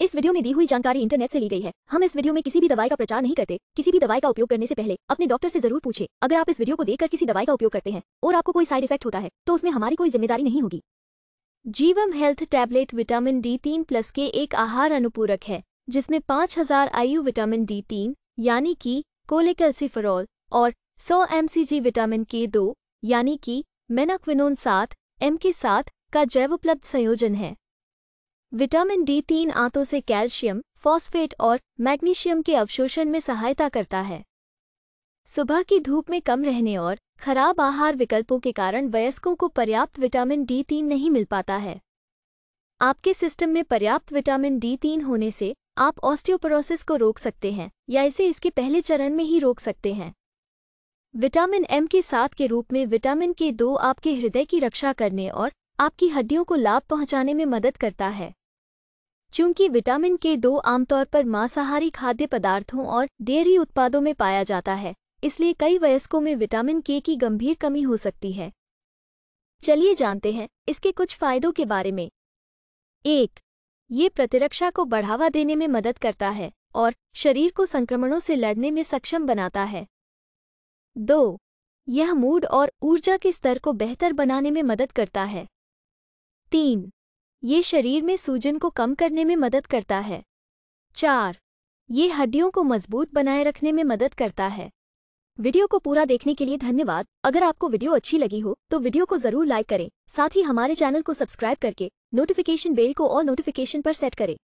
इस वीडियो में दी हुई जानकारी इंटरनेट से ली गई है हम इस वीडियो में किसी भी दवाई का प्रचार नहीं करते किसी भी दवाई का उपयोग करने से पहले अपने डॉक्टर से जरूर पूछे अगर आप इस वीडियो को देखकर किसी दवाई का उपयोग करते हैं और आपको कोई साइड इफेक्ट होता है तो उसमें हमारी कोई जिम्मेदारी नहीं होगी Jeevam health tablet vitamin D तीन प्लस के एक आहार अनुपूरक है जिसमें पाँच हजार आयु विटामिन डी तीन यानी कि कोलेकल्सिफेरॉल और सौ एम विटामिन के दो यानी कि मेनाक्विनोन सात एम के सात का जैव उपलब्ध संयोजन है विटामिन डी तीन आंतों से कैल्शियम फॉस्फेट और मैग्नीशियम के अवशोषण में सहायता करता है सुबह की धूप में कम रहने और खराब आहार विकल्पों के कारण वयस्कों को पर्याप्त विटामिन डी तीन नहीं मिल पाता है आपके सिस्टम में पर्याप्त विटामिन डी तीन होने से आप ऑस्टियोपोरोसिस को रोक सकते हैं या इसे इसके पहले चरण में ही रोक सकते हैं विटामिन एम के साथ के रूप में विटामिन के दो आपके हृदय की रक्षा करने और आपकी हड्डियों को लाभ पहुंचाने में मदद करता है चूंकि विटामिन के दो आमतौर पर मांसाहारी खाद्य पदार्थों और डेयरी उत्पादों में पाया जाता है इसलिए कई वयस्कों में विटामिन के की गंभीर कमी हो सकती है चलिए जानते हैं इसके कुछ फायदों के बारे में एक ये प्रतिरक्षा को बढ़ावा देने में मदद करता है और शरीर को संक्रमणों से लड़ने में सक्षम बनाता है दो यह मूड और ऊर्जा के स्तर को बेहतर बनाने में मदद करता है तीन ये शरीर में सूजन को कम करने में मदद करता है चार ये हड्डियों को मजबूत बनाए रखने में मदद करता है वीडियो को पूरा देखने के लिए धन्यवाद अगर आपको वीडियो अच्छी लगी हो तो वीडियो को जरूर लाइक करें साथ ही हमारे चैनल को सब्सक्राइब करके नोटिफिकेशन बेल को और नोटिफिकेशन पर सेट करें